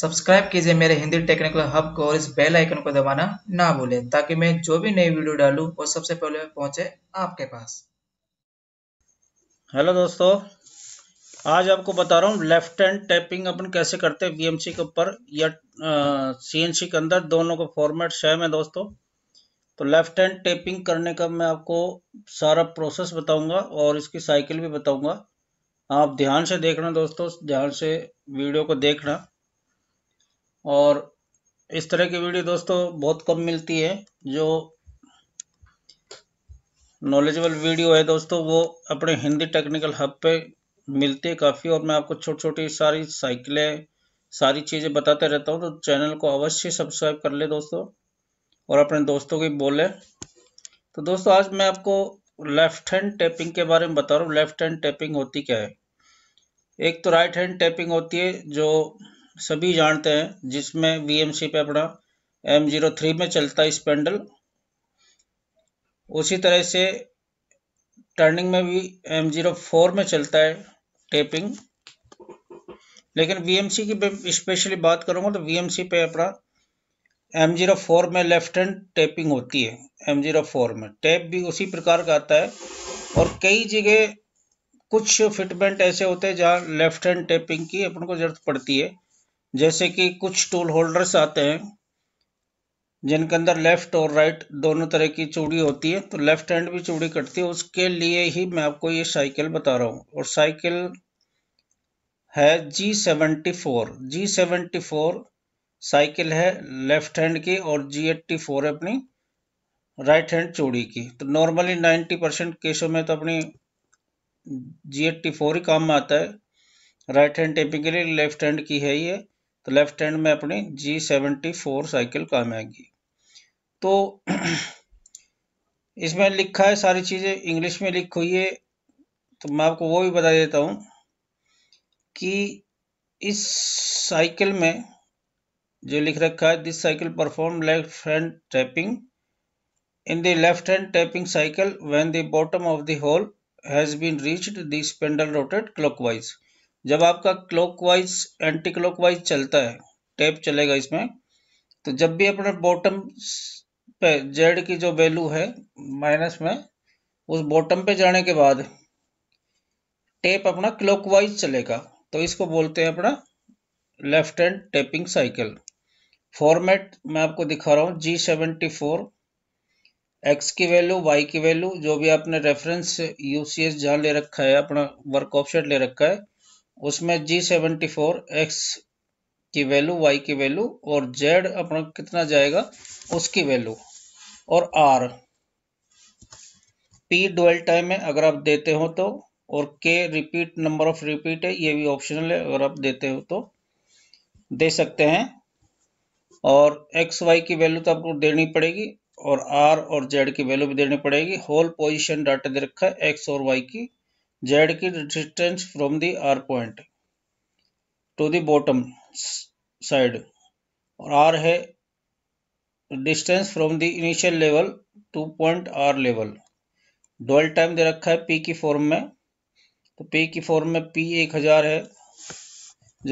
subscribe कीजिए मेरे Hindi technical hub को और इस बेल आइकन को दबाना ना भूलें ताकि मैं जो भी नई वीडियो डालूं वो सबसे पहले पहुंचे आपके पास हेलो दोस्तों आज आपको बता रहा हूँ लेफ्ट हैंड टैपिंग अपन कैसे करते हैं वीएमसी के ऊपर या सीएनसी के अंदर दोनों का फॉर्मेट सेम है दोस्तों तो लेफ्ट हैंड टेपिंग करने का मैं आपको सारा प्रोसेस बताऊंगा और इसकी साइकिल भी बताऊंगा आप ध्यान से देखना दोस्तों ध्यान से वीडियो को देखना और इस तरह की वीडियो दोस्तों बहुत कम मिलती है जो नॉलेजेबल वीडियो है दोस्तों वो अपने हिंदी टेक्निकल हब पे मिलती है काफ़ी और मैं आपको छोटी छोटी सारी साइकिलें सारी चीज़ें बताते रहता हूँ तो चैनल को अवश्य सब्सक्राइब कर ले दोस्तों और अपने दोस्तों की बोले तो दोस्तों आज मैं आपको लेफ्ट हैंड टैपिंग के बारे में बता रहा हूँ लेफ्ट हैंड टैपिंग होती क्या है एक तो राइट हैंड टैपिंग होती है जो सभी जानते हैं जिसमें वीएमसी पे अपना एम जीरो थ्री में चलता है स्पेंडल उसी तरह से टर्निंग में भी एम जीरो फोर में चलता है टेपिंग लेकिन वीएमसी की स्पेशली बात करूँगा तो वीएमसी पे अपना एम जीरो फोर में लेफ्ट हैंड टेपिंग होती है एम जीरो फोर में टेप भी उसी प्रकार का आता है और कई जगह कुछ फिटमेंट ऐसे होते हैं जहाँ लेफ्ट हैंड टेपिंग की अपन को जरूरत पड़ती है जैसे कि कुछ टूल होल्डर्स आते हैं जिनके अंदर लेफ्ट और राइट दोनों तरह की चूड़ी होती है तो लेफ्ट हैंड भी चूड़ी कटती है उसके लिए ही मैं आपको ये साइकिल बता रहा हूँ और साइकिल है G seventy four G seventy four cycle है लेफ्ट हैंड की और जी एट्टी फोर है अपनी राइट हैंड चूड़ी की तो नॉर्मली नाइन्टी परसेंट केसों में तो अपनी जी एट्टी फोर ही काम में आता है राइट हैंड टेपिंग के लिए लेफ्ट हैंड की है ये तो लेफ्ट हैंड में अपनी जी सेवेंटी फोर साइकिल काम आएगी तो इसमें लिखा है सारी चीज़ें इंग्लिश में लिखी हुई है तो मैं आपको वो भी बता देता हूँ कि इस साइकिल में जो लिख रखा है this cycle perform left hand tapping in the left hand tapping cycle when the bottom of the hole has been reached the spindle rotate clockwise जब आपका क्लॉकवाइज एंटी क्लॉकवाइज चलता है टैप चलेगा इसमें तो जब भी अपना बॉटम पे जेड की जो वैल्यू है माइनस में उस बॉटम पे जाने के बाद टेप अपना क्लॉकवाइज चलेगा तो इसको बोलते हैं अपना left hand tapping cycle format मैं आपको दिखा रहा हूँ जी सेवेंटी फोर एक्स की वैल्यू वाई की वैल्यू जो भी आपने रेफरेंस यूसीएस जहाँ ले रखा है अपना वर्क ऑप्शन ले रखा है उसमें जी सेवेंटी फोर एक्स की वैल्यू वाई की वैल्यू और जेड अपना कितना जाएगा उसकी वैल्यू और आर पी डुअल टाइम है अगर आप देते हो तो और के रिपीट नंबर ऑफ रिपीट है ये भी ऑप्शनल है अगर आप देते हो तो दे सकते हैं और एक्स वाई की वैल्यू तो आपको देनी पड़ेगी और आर और जेड की वैल्यू भी देनी पड़ेगी होल पोजिशन डाटा दे रखा है एक्स और वाई की Z की distance from the R point to the bottom side और R है distance from the initial level to point R level dwell time दे रखा है पी की फॉर्म में तो पी की फॉर्म में पी एक हज़ार है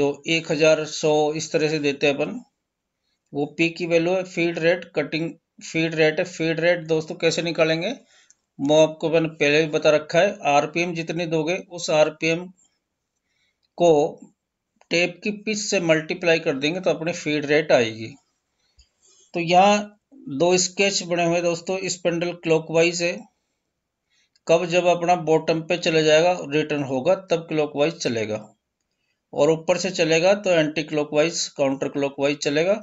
जो एक हज़ार सौ इस तरह से देते हैं अपन वो पी की वैल्यू है feed rate cutting feed rate है फीड रेट दोस्तों कैसे निकालेंगे वो आपको मैंने पहले भी बता रखा है आरपीएम जितनी दोगे उस आरपीएम को टेप की पिच से मल्टीप्लाई कर देंगे तो अपनी फीड रेट आएगी तो यहाँ दो स्केच बने हुए दोस्तों स्पेंडल क्लॉकवाइज है कब जब अपना बॉटम पे चले जाएगा रिटर्न होगा तब क्लॉकवाइज चलेगा और ऊपर से चलेगा तो एंटी क्लॉकवाइज काउंटर क्लॉकवाइज चलेगा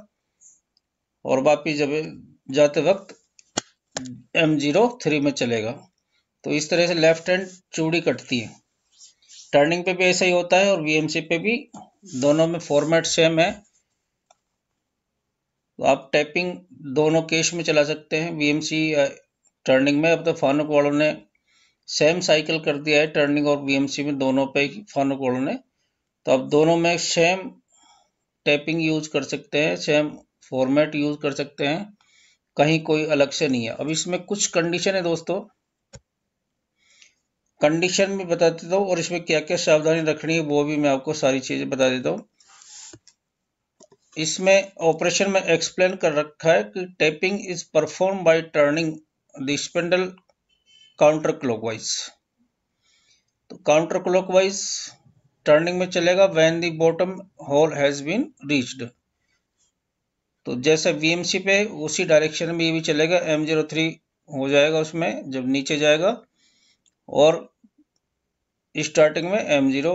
और बाकी जब जाते वक्त एम जीरो थ्री में चलेगा तो इस तरह से लेफ्ट हैंड चूड़ी कटती है टर्निंग पे भी ऐसा ही होता है और वीएमसी पे भी दोनों में फॉर्मेट सेम है तो आप टैपिंग दोनों केश में चला सकते हैं वीएमसी टर्निंग में अब तो फानुक वालों ने सेम साइकिल कर दिया है टर्निंग और वीएमसी में दोनों पे फानुक वालों ने तो आप दोनों में सेम टैपिंग यूज कर सकते हैं सेम फॉर्मेट यूज कर सकते हैं कहीं कोई अलग से नहीं है अब इसमें कुछ कंडीशन है दोस्तों कंडीशन भी बता देता हूँ और इसमें क्या क्या सावधानी रखनी है वो भी मैं आपको सारी चीज़ें बता देता हूँ इसमें ऑपरेशन में एक्सप्लेन कर रखा है कि tapping is perform by turning the spindle counter clockwise तो काउंटर क्लॉकवाइज टर्निंग में चलेगा when the bottom hole has been reached तो जैसे वी पे उसी डायरेक्शन में ये भी चलेगा एम जीरो थ्री हो जाएगा उसमें जब नीचे जाएगा और स्टार्टिंग में एम जीरो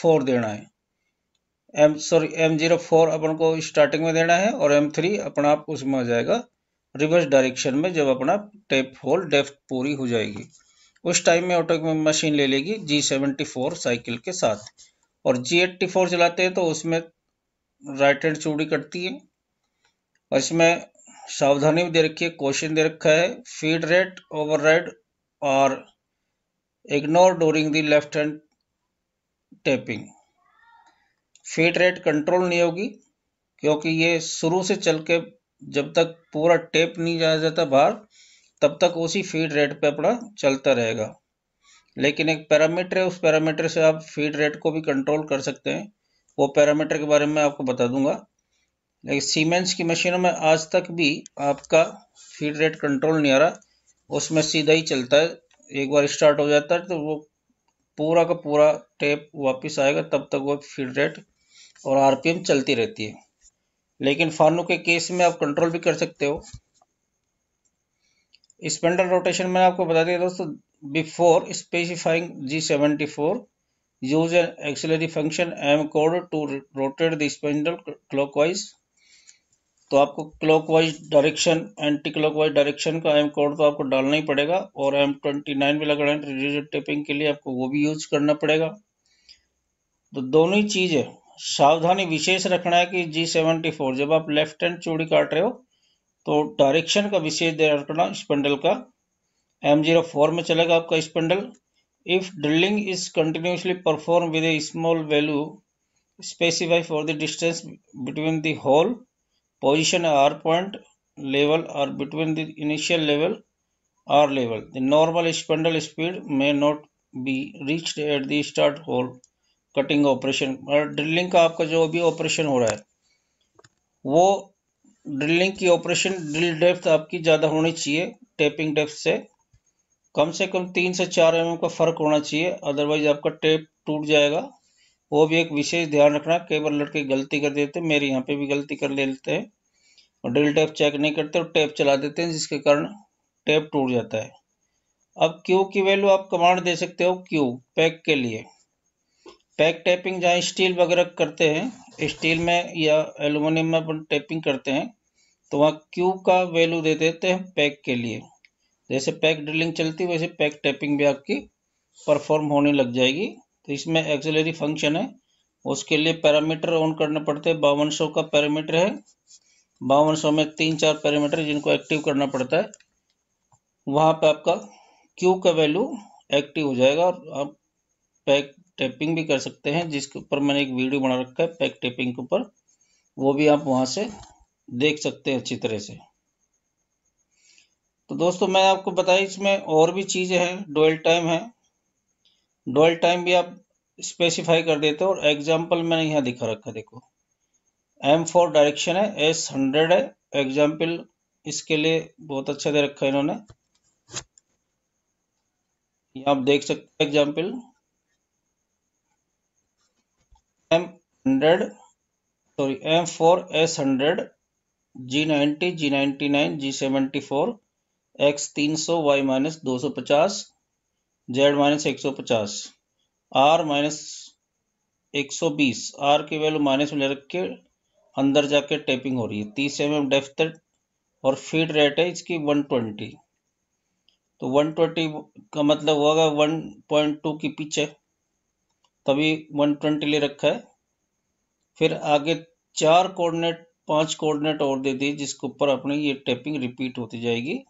फोर देना है M sorry M zero four अपन को स्टार्टिंग में देना है और एम थ्री अपना आप उसमें आ जाएगा रिवर्स डायरेक्शन में जब अपना टेप होल डेफ पूरी हो जाएगी उस टाइम में ऑटो मशीन ले लेगी जी सेवेंटी फोर साइकिल के साथ और जी एट्टी फोर चलाते हैं तो उसमें राइट हैंड चूड़ी कटती है और इसमें सावधानी भी दे रखी है क्वेश्चन दे रखा है फीड रेट ओवर रेड और ignore during the left hand tapping feed rate control नहीं होगी क्योंकि ये शुरू से चल के जब तक पूरा टेप नहीं जाया जाता बाहर तब तक उसी फीड रेट पे अपना चलता रहेगा लेकिन एक पैरामीटर है उस पैरामीटर से आप फीड रेट को भी कंट्रोल कर सकते हैं वो पैरामीटर के बारे में आपको बता दूंगा लेकिन सीमेंस की मशीनों में आज तक भी आपका फीड रेट कंट्रोल नहीं आ रहा उसमें सीधा ही चलता है एक बार स्टार्ट हो जाता है तो वो पूरा का पूरा टेप वापस आएगा तब तक वो फीड रेट और आरपीएम चलती रहती है लेकिन फानू के केस में आप कंट्रोल भी कर सकते हो स्पेंडल रोटेशन मैंने आपको बता दिया दोस्तों before specifying G seventy four use an function M code to to the the spindle wise तो आपको clockwise direction anti clockwise direction का एम कोड तो आपको डालना ही पड़ेगा और एम ट्वेंटी नाइन भी लगाना है रिजिट टेपिंग के लिए आपको वो भी यूज करना पड़ेगा तो दोनों ही चीज़ें सावधानी विशेष रखना है कि जी सेवेंटी फोर जब आप लेफ्ट हैंड चूड़ी काट रहे हो तो डायरेक्शन का विशेष ध्यान रखना स्पेंडल का एम जीरो फोर में चलेगा आपका spindle if drilling is continuously perform with a small value specify for the distance between the hole position r point level or between the initial level R level the normal spindle speed may not be reached at the start hole cutting operation और drilling का आपका जो अभी operation हो रहा है वो drilling की ऑपरेशन ड्रिल डेप्थ आपकी ज़्यादा होनी चाहिए टेपिंग डेप्थ से कम से कम तीन से चार एम mm का फ़र्क होना चाहिए अदरवाइज आपका टेप टूट जाएगा वो भी एक विशेष ध्यान रखना कई बार लड़के गलती कर देते हैं मेरे यहाँ पे भी गलती कर लेते हैं और ड्रिल टैप चेक नहीं करते और टैप चला देते हैं जिसके कारण टैप टूट जाता है अब क्यू की वैल्यू आप कमांड दे सकते हो क्यू पैक के लिए पैक टैपिंग जहाँ स्टील वगैरह करते हैं स्टील में या एलुमिनियम में अपन टैपिंग करते हैं तो वहाँ क्यू का वैल्यू दे देते हैं पैक के लिए जैसे पैक ड्रिलिंग चलती वैसे पैक टैपिंग भी आपकी परफॉर्म होने लग जाएगी तो इसमें एक्सलरी फंक्शन है उसके लिए पैरामीटर ऑन करने पड़ते हैं बावन का पैरामीटर है बावन में तीन चार पैरामीटर जिनको एक्टिव करना पड़ता है वहाँ पे आपका क्यू का वैल्यू एक्टिव हो जाएगा और आप पैक टैपिंग भी कर सकते हैं जिसके ऊपर मैंने एक वीडियो बना रखा है पैक टैपिंग के ऊपर वो भी आप वहाँ से देख सकते हैं अच्छी तरह से तो दोस्तों मैं आपको बताया इसमें और भी चीज़ें हैं डोल टाइम है डोल टाइम भी आप स्पेसिफाई कर देते हैं और एग्जाम्पल मैंने यहाँ दिखा रखा देखो एम फोर डायरेक्शन है एस हंड्रेड है एग्जाम्पल इसके लिए बहुत अच्छा दे रखा है इन्होंने यहाँ आप देख सकते हैं example M hundred sorry M four S hundred G ninety G ninety nine G seventy four X तीन सौ वाई माइनस दो सौ पचास जेड माइनस एक सौ पचास आर माइनस एक सौ बीस आर की वैल्यू माइनस में ले रख के अंदर जाके टेपिंग हो रही है तीस एम एम डेफ्थ और फीड रेट है इसकी वन ट्वेंटी तो वन ट्वेंटी का मतलब होगा वन पॉइंट टू की पीछे तभी वन ट्वेंटी ले रखा है फिर आगे चार कोऑर्डिनेट पांच कोऑर्डिनेट और दे दी जिसके ऊपर अपनी ये टेपिंग रिपीट होती जाएगी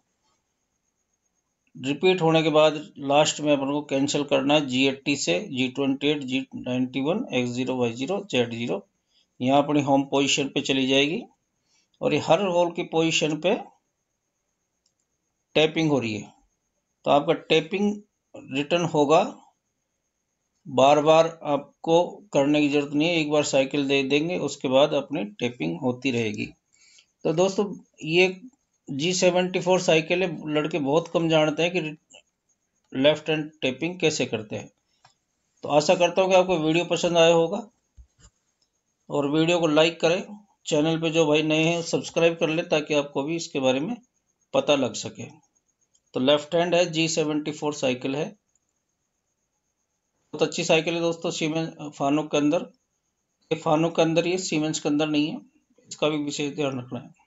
रिपीट होने के बाद लास्ट में अपन को कैंसिल करना है जी एट्टी से G twenty eight G ninety one X zero Y zero Z zero यहाँ अपनी होम पोजीशन पे चली जाएगी और ये हर होल की पोजीशन पे टैपिंग हो रही है तो आपका टैपिंग रिटर्न होगा बार बार आपको करने की जरूरत नहीं है एक बार साइकिल दे देंगे उसके बाद अपनी टैपिंग होती रहेगी तो दोस्तों ये जी सेवेंटी फोर साइकिल है लड़के बहुत कम जानते हैं कि लेफ्ट हैंड टेपिंग कैसे करते हैं तो आशा करता हूँ कि आपको वीडियो पसंद आया होगा और वीडियो को लाइक करें चैनल पे जो भाई नए हैं सब्सक्राइब कर लें ताकि आपको भी इसके बारे में पता लग सके तो लेफ्ट हैंड है जी सेवेंटी फोर साइकिल है बहुत अच्छी साइकिल है दोस्तों सीमें फानुक के अंदर फानुक के अंदर ये सीमेंस के अंदर नहीं है इसका भी विशेष ध्यान रखना है